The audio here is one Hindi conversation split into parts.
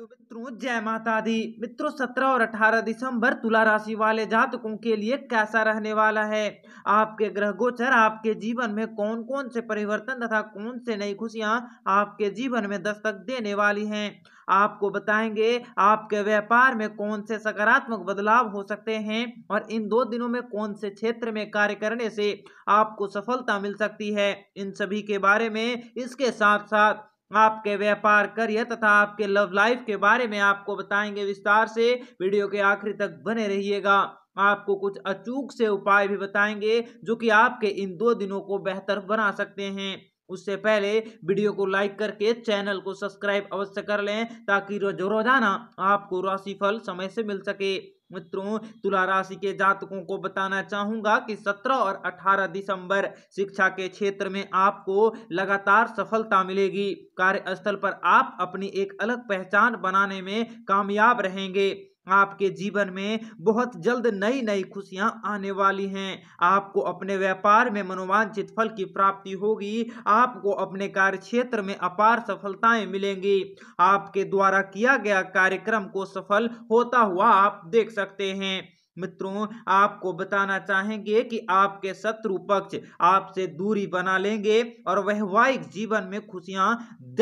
हेलो मित्रों जय माता दी मित्रों 17 और 18 दिसंबर तुला राशि वाले जातकों के लिए कैसा रहने वाला है आपके ग्रह गोचर आपके जीवन में कौन कौन से परिवर्तन तथा कौन से नई खुशियां आपके जीवन में दस्तक देने वाली हैं आपको बताएंगे आपके व्यापार में कौन से सकारात्मक बदलाव हो सकते हैं और इन दो दिनों में कौन से क्षेत्र में कार्य करने से आपको सफलता मिल सकती है इन सभी के बारे में इसके साथ साथ आपके व्यापार करियर तथा आपके लव लाइफ के बारे में आपको बताएंगे विस्तार से वीडियो के आखिरी तक बने रहिएगा आपको कुछ अचूक से उपाय भी बताएंगे जो कि आपके इन दो दिनों को बेहतर बना सकते हैं उससे पहले वीडियो को लाइक करके चैनल को सब्सक्राइब अवश्य कर लें ताकि रोज रोजाना आपको राशिफल समय से मिल सके मित्रों तुला राशि के जातकों को बताना चाहूंगा कि 17 और 18 दिसंबर शिक्षा के क्षेत्र में आपको लगातार सफलता मिलेगी कार्यस्थल पर आप अपनी एक अलग पहचान बनाने में कामयाब रहेंगे आपके जीवन में बहुत जल्द नई नई खुशियां आने वाली हैं आपको अपने व्यापार में मनोवांछित फल की प्राप्ति होगी आपको अपने कार्य क्षेत्र में अपार सफलताएं मिलेंगी आपके द्वारा किया गया कार्यक्रम को सफल होता हुआ आप देख सकते हैं मित्रों आपको बताना चाहेंगे कि आपके शत्रु पक्ष आपसे दूरी बना लेंगे और वैवाहिक जीवन में खुशियां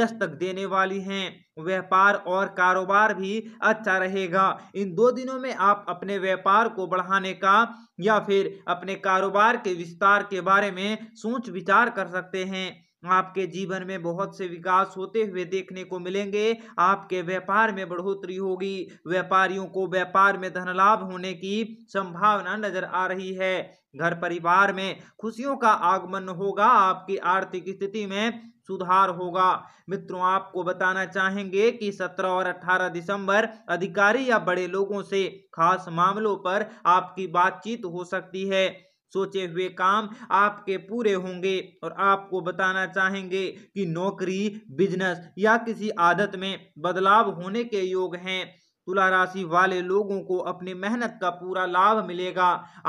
दस्तक देने वाली हैं व्यापार और कारोबार भी अच्छा रहेगा इन दो दिनों में आप अपने व्यापार को बढ़ाने का या फिर अपने कारोबार के विस्तार के बारे में सोच विचार कर सकते हैं आपके जीवन में बहुत से विकास होते हुए देखने को मिलेंगे आपके व्यापार में बढ़ोतरी होगी व्यापारियों को व्यापार में धन लाभ होने की संभावना नजर आ रही है घर परिवार में खुशियों का आगमन होगा आपकी आर्थिक स्थिति में सुधार होगा मित्रों आपको बताना चाहेंगे कि 17 और 18 दिसंबर अधिकारी या बड़े लोगों से खास मामलों पर आपकी बातचीत हो सकती है सोचे हुए काम आपके पूरे होंगे और आपको बताना चाहेंगे कि नौकरी बिजनेस या किसी आदत में बदलाव होने के योग हैं तुला राशि वाले लोगों को अपनी मेहनत का पूरा लाभ मिलेगा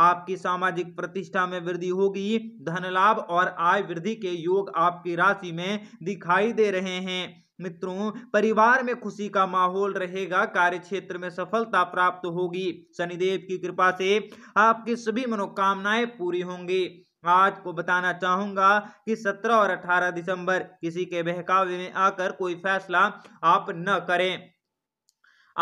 आपकी सामाजिक प्रतिष्ठा में वृद्धि होगी धन लाभ और आय वृद्धि के योग आपकी राशि में दिखाई दे रहे हैं मित्रों परिवार में खुशी का माहौल रहेगा कार्य क्षेत्र में सफलता प्राप्त होगी शनिदेव की कृपा से आपकी सभी मनोकामनाएं पूरी होंगी आज को बताना चाहूंगा कि 17 और 18 दिसंबर किसी के बहकावे में आकर कोई फैसला आप न करें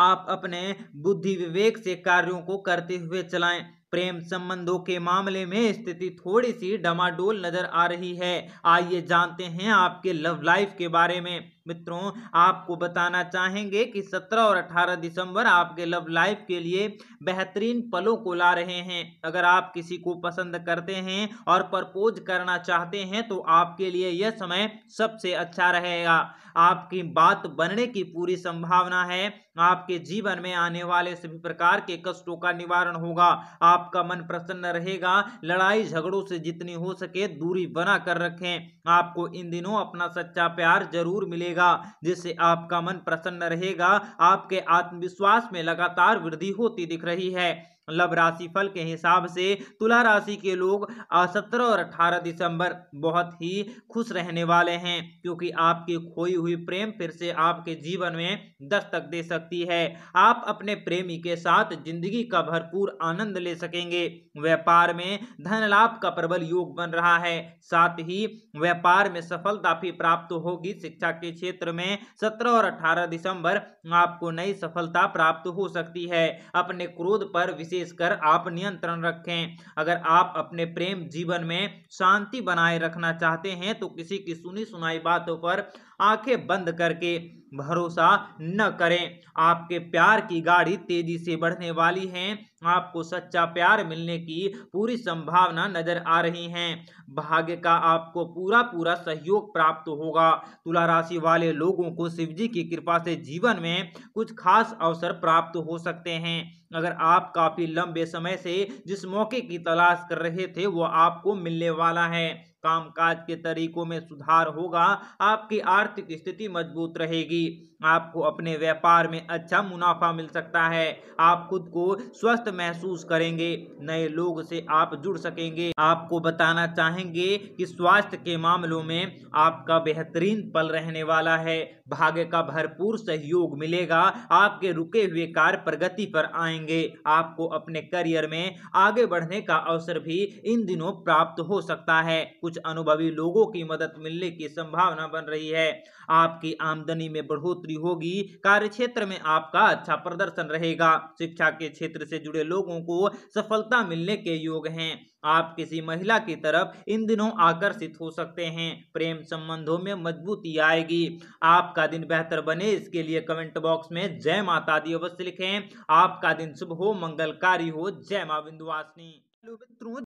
आप अपने बुद्धि विवेक से कार्यों को करते हुए चलाएं प्रेम संबंधों के मामले में स्थिति थोड़ी सी डमाडोल नजर आ रही है आइए जानते हैं आपके लव लाइफ के बारे में मित्रों आपको बताना चाहेंगे कि 17 और 18 दिसंबर आपके लव लाइफ के लिए बेहतरीन पलों को ला रहे हैं अगर आप किसी को पसंद करते हैं और प्रपोज करना चाहते हैं तो आपके लिए यह समय सबसे अच्छा रहेगा आपकी बात बनने की पूरी संभावना है आपके जीवन में आने वाले सभी प्रकार के कष्टों का निवारण होगा आपका मन प्रसन्न रहेगा लड़ाई झगड़ों से जितनी हो सके दूरी बना कर रखें आपको इन दिनों अपना सच्चा प्यार जरूर मिलेगा रहेगा जिससे आपका मन प्रसन्न रहेगा आपके आत्मविश्वास में लगातार वृद्धि होती दिख रही है मतलब राशिफल के हिसाब से तुला राशि के लोग सत्रह और अठारह दिसंबर बहुत ही खुश रहने वाले हैं क्योंकि आपकी खोई हुई प्रेम फिर से आपके जीवन में दस्तक दे सकती है आप अपने प्रेमी के साथ जिंदगी का भरपूर आनंद ले सकेंगे व्यापार में धन लाभ का प्रबल योग बन रहा है साथ ही व्यापार में सफलता भी प्राप्त होगी शिक्षा के क्षेत्र में सत्रह और अठारह दिसंबर आपको नई सफलता प्राप्त हो सकती है अपने क्रोध पर विशेष विशेषकर आप नियंत्रण रखें अगर आप अपने प्रेम जीवन में शांति बनाए रखना चाहते हैं तो किसी की सुनी सुनाई बातों पर आंखें बंद करके भरोसा न करें आपके प्यार की गाड़ी तेजी से बढ़ने वाली है आपको सच्चा प्यार मिलने की पूरी संभावना नजर आ रही है भाग्य का आपको पूरा पूरा सहयोग प्राप्त होगा तुला राशि वाले लोगों को शिव जी की कृपा से जीवन में कुछ खास अवसर प्राप्त हो सकते हैं अगर आप काफी लंबे समय से जिस मौके की तलाश कर रहे थे वो आपको मिलने वाला है कामकाज के तरीकों में सुधार होगा आपकी आर्थिक स्थिति मजबूत रहेगी आपको अपने व्यापार में अच्छा मुनाफा मिल सकता है आप खुद को स्वस्थ महसूस करेंगे नए लोग से आप जुड़ सकेंगे आपको बताना चाहेंगे कि स्वास्थ्य के मामलों में आपका बेहतरीन पल रहने वाला है भाग्य का भरपूर सहयोग मिलेगा आपके रुके हुए कार्य प्रगति पर आएंगे आपको अपने करियर में आगे बढ़ने का अवसर भी इन दिनों प्राप्त हो सकता है कुछ कुछ अनुभवी लोगों की मदद मिलने की संभावना बन रही है आपकी आमदनी में बढ़ोतरी होगी कार्य क्षेत्र में आपका अच्छा प्रदर्शन रहेगा शिक्षा के क्षेत्र से जुड़े लोगों को सफलता मिलने के योग हैं आप किसी महिला की तरफ इन दिनों आकर्षित हो सकते हैं प्रेम संबंधों में मजबूती आएगी आपका दिन बेहतर बने इसके लिए कमेंट बॉक्स में जय माता दी अवश्य लिखें आपका दिन शुभ हो मंगलकारी हो जय माँ बिंदुवासिनी